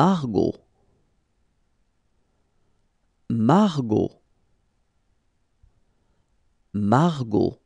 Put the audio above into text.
Margot. Margot. Margot.